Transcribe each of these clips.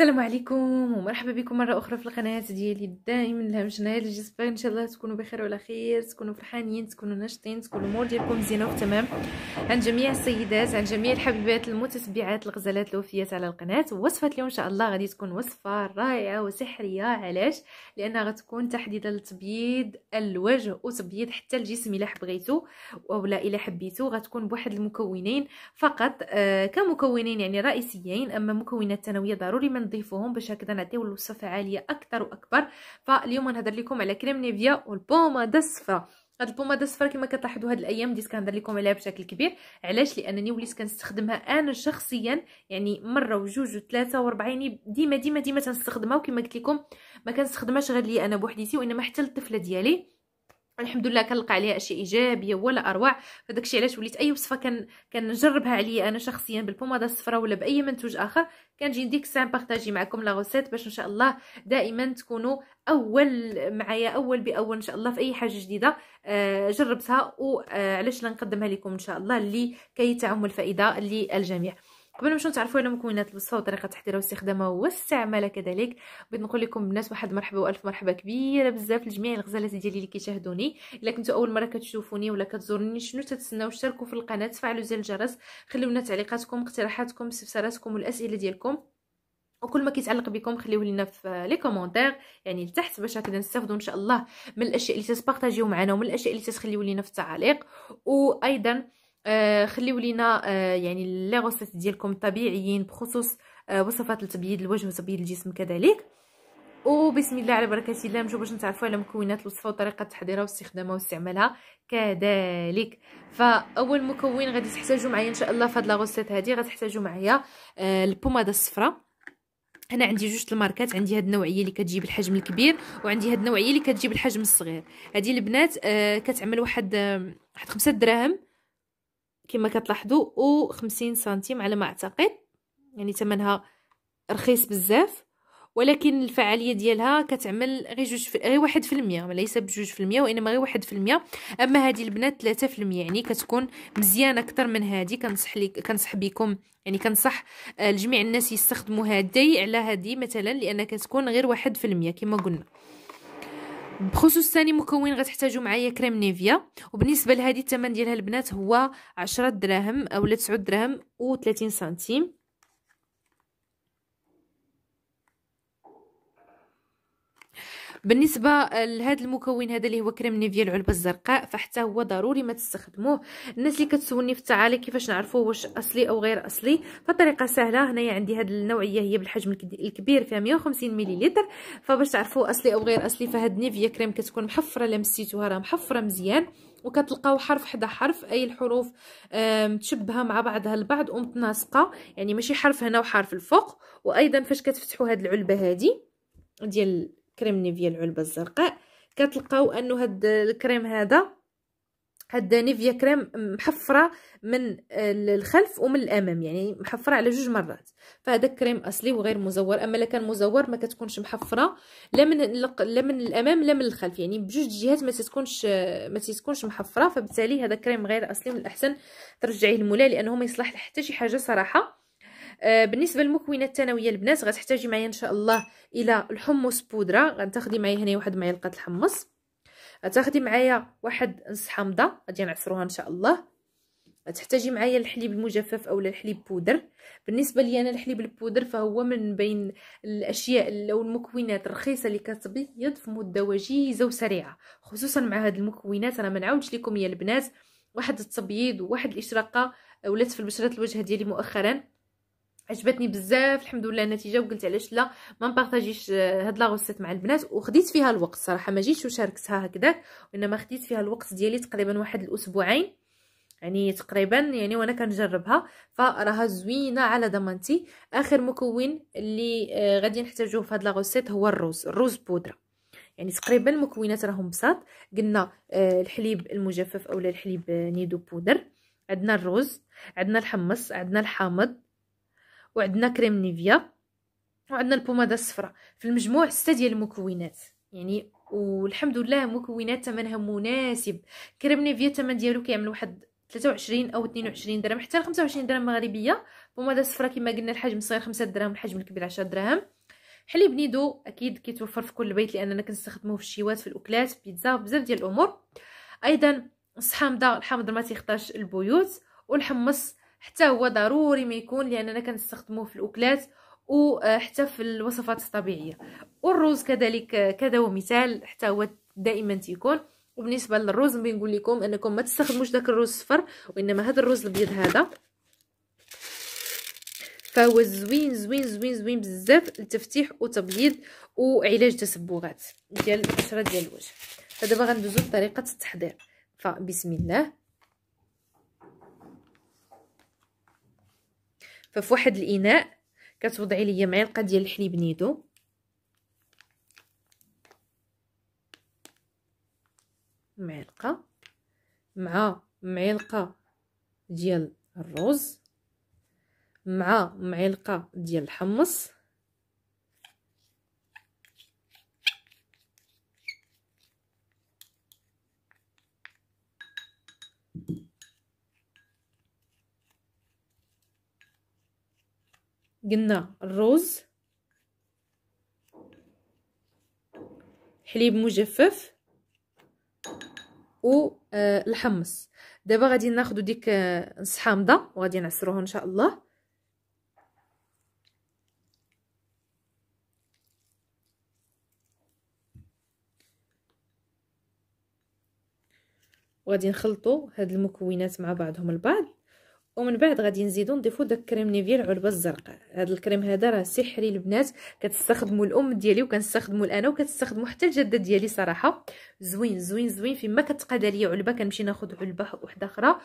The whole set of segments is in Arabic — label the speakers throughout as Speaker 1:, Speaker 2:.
Speaker 1: السلام عليكم ومرحبا بكم مره اخرى في القناه ديالي دائما الهام جنال جيسبر ان شاء الله تكونوا بخير وعلى خير تكونوا فرحانين تكونوا نشطين تكون الامور ديالكم زينه تمام عن جميع السيدات عن جميع الحبيبات المتتبعات الغزالات الوفيات على القناه وصفه اليوم ان شاء الله غادي تكون وصفه رائعه وسحريه علاش لانها غتكون تحديدا لتبييض الوجه وتبييض حتى الجسم الا حبغيتو اولا الا حبيتو غتكون بواحد المكونين فقط آه كمكونين يعني رئيسيين اما مكونات ثانويه ضروري من نضيفوهم باش هكذا نعطيو الوصفه عاليه اكثر واكبر فاليوم نهضر لكم على كريم نيفيا والبوماده الصفراء هاد البومادا الصفراء كما كتلاحظوا هاد الايام بديت كنهضر لكم عليها بشكل كبير علاش لانني وليت كنستخدمها انا شخصيا يعني مره وجوج وثلاثه واربعه يعني ديما ديما ديما تنستخدمها وكما قلت لكم ما كنستخدمهاش غير ليا انا بوحديتي وانما حتى للطفله ديالي الحمد لله كنلقى عليها اشياء ايجابيه ولا اروع فداكشي علاش وليت اي وصفه كان كنجربها عليا انا شخصيا بالبوماده الصفراء ولا باي منتوج اخر كنجي نديك الساعه بارطاجي معكم لا غوسيت باش ان شاء الله دائما تكونوا اول معايا اول باول ان شاء الله في اي حاجه جديده آه، جربتها وعلاش آه، نقدمها لكم ان شاء الله اللي كيتعم الفائده للجميع قبل باش تعرفوا على مكونات البصه وطريقه تحضيرها واستخدامها واستعمالها كذلك بغيت نقول لكم بنات واحد مرحبا والف مرحبا كبيره بزاف لجميع الغزالات ديالي اللي كيشاهدوني الا كنتو اول مره كتشوفوني ولا كتزوروني شنو تتسناو اشتركوا في القناه تفعلوا زر الجرس خليو لنا تعليقاتكم اقتراحاتكم استفساراتكم والاسئله ديالكم وكل ما كيتعلق بكم خليوه لنا في لي كومونتير يعني لتحت باش هكذا نستافدوا ان شاء الله من الاشياء اللي تبارطاجيو معنا ومن الاشياء اللي تتخليو لينا في التعاليق وايضا آه خليو لينا آه يعني لي غوسيت ديالكم طبيعيين بخصوص آه، وصفات لتبييض الوجه وتبييض الجسم كذلك وبسم الله على بركه الله نمشيو باش نتعرفوا على مكونات الوصفه وطريقه تحضيرها واستخدامها واستعمالها كذلك فاول مكون غادي تحتاجوا معايا ان شاء الله في هاد لاغوسيت هادي غتحتاجوا معايا آه البوماده الصفراء هنا عندي جوج الماركات عندي هاد النوعيه اللي كتجيب الحجم الكبير وعندي هاد النوعيه اللي كتجيب الحجم الصغير هادي البنات آه كتعمل واحد آه واحد 5 دراهم كما كتلاحظوا 50 سنتيم على ما اعتقد يعني ثمنها رخيص بزاف ولكن الفعاليه ديالها كتعمل غير جوج غير واحد في المية ليس بجوج في المية وانما غير واحد في المية اما هذه البنات ثلاثة في المية يعني كتكون مزيانه اكثر من هذه كنصح لك كنصح بكم يعني كنصح آه، لجميع الناس يستخدموا هذه على هذه مثلا لان كتكون غير واحد في المية كما قلنا بخصوص ثاني مكون غتحتاجوا معايا كريم نيفيا وبالنسبه لهذه الثمن ديالها البنات هو 10 دراهم اولا 9 دراهم و30 سنتيم بالنسبه لهذا المكون هذا اللي هو كريم نيفيا العلبه الزرقاء فحتى هو ضروري ما تستخدموه الناس اللي كتسولني في التعاليق كيفاش نعرفوه واش اصلي او غير اصلي فطريقه سهله هنايا عندي هذه النوعيه هي بالحجم الكبير فيها 150 مليلتر فباش تعرفوا اصلي او غير اصلي فهاد نيفيا كريم كتكون محفره لمسيتوها راه محفره مزيان وكتلقاو حرف حدا حرف اي الحروف متشبهه مع بعضها البعض ومتناسقه يعني ماشي حرف هنا وحرف الفوق وايضا فاش كتفتحوا هاد العلبه هادي ديال كريم نيفيا العلبه الزرقاء كتلقاو انه هاد الكريم هذا هاد نيفيا كريم محفره من الخلف ومن الامام يعني محفره على جوج مرات فهذا كريم اصلي وغير مزور اما الا كان مزور ما كتكونش محفره لا من لا من الامام لا من الخلف يعني بجوج جهات ما تتكونش ما تتكونش محفره فبالتالي هذا كريم غير اصلي من الاحسن ترجعيه لمولاه لانه ما يصلح لحتى شي حاجه صراحه آه، بالنسبه للمكونات الثانويه البنات غتحتاجي معايا ان شاء الله الى الحمص بودره غتاخدي معايا هنا واحد معلقه الحمص غتاخدي معايا واحد نص حامضه غادي نعصروها ان شاء الله غتحتاجي معايا الحليب المجفف اولا الحليب بودر بالنسبه لي انا الحليب البودر فهو من بين الاشياء او المكونات الرخيصه اللي كتبيض في مده وجيزه وسريعه خصوصا مع هذه المكونات انا ما نعاودش لكم يا البنات واحد التبييض وواحد الاشراقه ولات في البشرات الوجه ديالي مؤخرا عجبتني بزاف الحمد لله النتيجه وقلت علاش لا ما نبارطاجيش آه، هاد لا مع البنات وخديت فيها الوقت صراحه ما جيتش وشاركتها هكذاك وانما خديت فيها الوقت ديالي تقريبا واحد الاسبوعين يعني تقريبا يعني وانا كنجربها فراها زوينه على ضمانتي اخر مكون اللي آه، غادي نحتاجوه في هاد لا هو الروز الروز بودره يعني تقريبا المكونات راهم بساط قلنا آه، الحليب المجفف اولا الحليب نيدو بودر عندنا الروز عندنا الحمص عندنا الحامض وعندنا كريم نيفيا وعندنا البوماده الصفراء في المجموع سته ديال المكونات يعني والحمد لله مكونات ثمنها مناسب كريم نيفيا الثمن ديالو كيعمل واحد 23 او 22 درهم حتى 25 درهم مغربيه بوماده الصفراء كما قلنا الحجم الصغير 5 درهم الحجم الكبير 10 درهم حليب نيدو اكيد كيتوفر في كل بيت لاننا كنستخدموه في الشيوات في الاكلات بيتزا بزاف ديال الامور ايضا الصحامضه الحامض ما تيخطاش البيوت والحمص حتى هو ضروري ما يكون لاننا كنستخدموه في الاكلات وحتى آه، في الوصفات الطبيعيه والرز كذلك آه، كذا هو مثال حتى هو دائما تيكون وبالنسبه للرز بنقول لكم انكم ما تستخدموش داك الرز الصفر وانما هذا الرز الابيض هذا فهو زوين زوين زوين زوين بزاف لتفتيح وتبييض وعلاج تسبغات ديال الاسره ديال الوجه فدابا غندوزو لطريقه التحضير فبسم الله ففي واحد الاناء كتوضعي ليا معلقه ديال الحليب نيدو معلقه مع معلقه ديال الرز مع معلقه ديال الحمص قلنا الرز حليب مجفف و آه، الحمص دابا غادي ناخذ ديك آه، نص حامضه وغادي نعصروه ان شاء الله وغادي نخلطوا هاد المكونات مع بعضهم البعض ومن بعد غادي نزيدو نضيفو داك كريم نيفيا العلبه الزرقاء هذا الكريم هذا راه سحري البنات كتستخدمو الام ديالي وكنستخدمو انا وكتستخدمو حتى الجده ديالي صراحه زوين زوين زوين فيما كتقاد ليا علبه كنمشي ناخد علبه وحده اخرى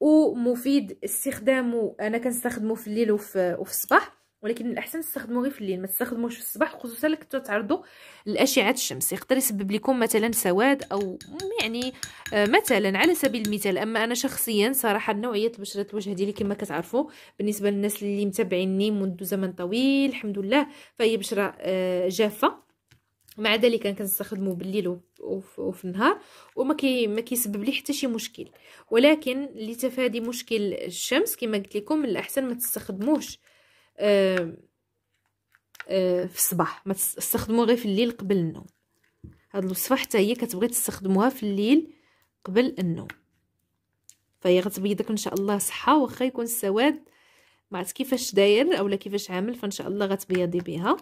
Speaker 1: ومفيد استخدامه انا كنستخدمه في الليل وفي, وفي الصباح ولكن الاحسن تستخدموه غير في الليل ما تستخدموش في الصباح خصوصا الا كنتو تعرضوا لاشعه الشمس يقدر يسبب لكم مثلا سواد او يعني آه، مثلا على سبيل المثال اما انا شخصيا صراحه نوعيه بشره الوجه ديالي كما كتعرفوا بالنسبه للناس اللي متابعيني منذ زمن طويل الحمد لله فهي بشره آه، جافه مع ذلك كنستخدمه بالليل وفي النهار وما كي ما كيسبب لي حتى شي مشكل ولكن لتفادي مشكل الشمس كما قلت لكم من الاحسن ما تستخدموهش آه، آه، في الصباح ما تستخدموه غير في الليل قبل النوم هاد الوصفه حتى هي كتبغي تستخدموها في الليل قبل النوم فهي غتبيضك ان شاء الله صحه واخا يكون السواد ما عرفت كيفاش داير اولا كيفاش عامل فان شاء الله غتبيضي بها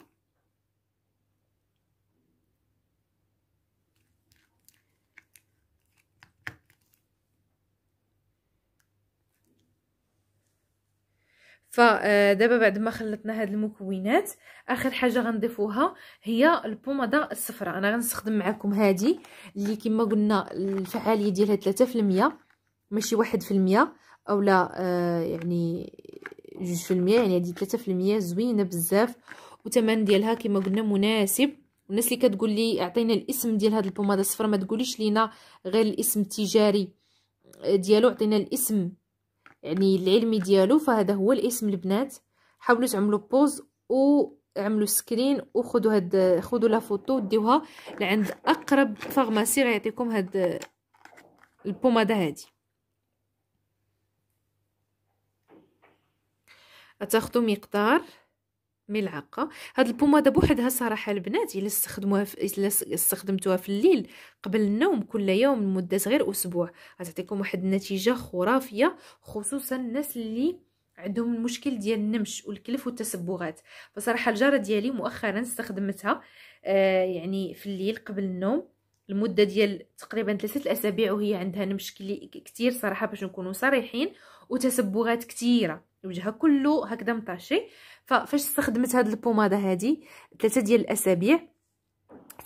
Speaker 1: فدابا آه، بعد ما خلطنا هاد المكونات اخر حاجه غنضيفوها هي البوماده الصفراء انا غنستخدم معكم هادي اللي كما قلنا الفعاليه ديالها 3% ماشي 1% اولا آه يعني 2% يعني هادي 3% زوينه بزاف وثمن ديالها كما قلنا مناسب الناس اللي كتقول لي اعطينا الاسم ديال هاد البوماده الصفراء ما تقوليش لينا غير الاسم التجاري ديالو عطينا الاسم يعني العلمي ديالو فهذا هو الاسم البنات حاولوا تعملوا بوز وعملوا سكرين وخذوا هاد خذوا لا فوتو وديوها لعند اقرب فارماسي غيعطيكم هاد البوماده هادي تاخذوا مقدار ملعقه هاد البوماده بوحدها صراحه البنات الا استخدموها في... الا استخدمتوها في الليل قبل النوم كل يوم لمده غير اسبوع غتعطيكم واحد النتيجه خرافيه خصوصا الناس اللي عندهم المشكل ديال النمش والكلف والتسبغات فصراحه الجاره ديالي مؤخرا استخدمتها آه يعني في الليل قبل النوم المده ديال تقريبا ثلاثه الاسابيع وهي عندها نمش كتير صراحه باش نكونوا صريحين وتسبغات كثيره وجهها كله هكذا مطاشي ففاش استخدمت هاد البوماده هادي ثلاثه ديال الاسابيع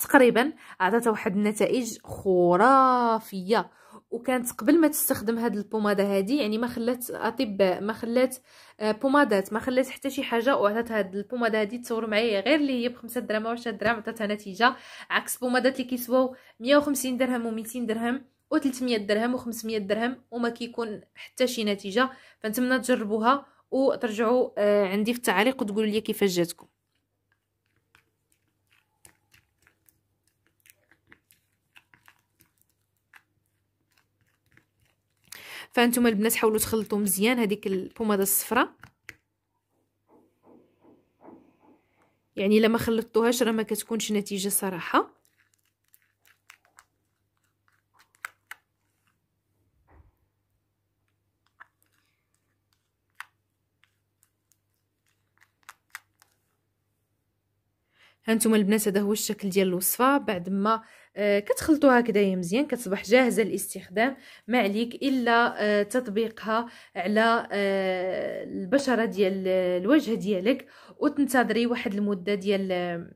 Speaker 1: تقريبا عطاتها واحد النتائج خرافيه وكانت قبل ما تستخدم هاد البوماده هادي يعني ما خلات اطباء ما خلات آه، بومادات ما خلات حتى شي حاجه وعطات هاد البوماده هادي تصور معايا غير اللي هي ب 5 دراهم و 10 دراهم عطاتها نتيجه عكس بومادات اللي كيسواو 150 درهم و 200 درهم و300 درهم و500 درهم وما كيكون حتى شي نتيجه فنتمنى تجربوها وترجعوا آه، عندي في التعليق وتقولوا لي كيفاش جاتكم فانتم البنات حاولوا تخلطوا مزيان هذيك البوماده الصفراء يعني لما خلطتوهاش راه ما كتكونش نتيجه صراحه هانتوما البنات هذا هو الشكل ديال الوصفه بعد ما آه كتخلطوها هكذايا مزيان كتصبح جاهزه للاستخدام ما عليك الا آه تطبيقها على آه البشره ديال آه، الوجه ديالك وتنتظري واحد المده ديال آه،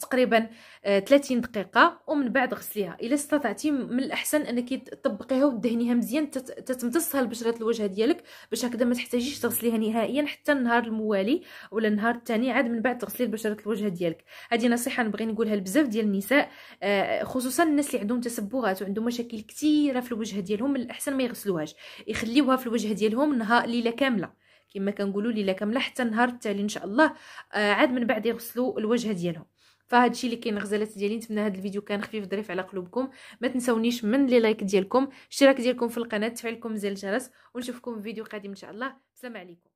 Speaker 1: تقريبا 30 آه، دقيقه ومن بعد غسليها الا استطعتي من الاحسن انك تطبقيها ودهنيها مزيان تتمتصها لبشرة الوجه ديالك باش هكذا ما تحتاجيش تغسليها نهائيا حتى النهار الموالي ولا النهار الثاني عاد من بعد تغسلي بشره الوجه ديالك هذه نصيحه نبغي نقولها لبزاف ديال النساء آه، خصوصا الناس اللي عندهم تسبغات وعندهم مشاكل كثيره في الوجه ديالهم من الاحسن ما يغسلوهاش يخليوها في الوجه ديالهم نهار ليله كامله كما كنقولوا ليله كامله حتى النهار التالي ان شاء الله آه عاد من بعد يغسلوا الوجه ديالهم فهاد الشيء اللي كاين غزالات ديالي نتمنى هذا الفيديو كان خفيف ظريف على قلوبكم ما تنسونيش من لي لايك ديالكم اشتراك ديالكم في القناه تفعيلكم زر الجرس ونشوفكم في فيديو قادم ان شاء الله السلام عليكم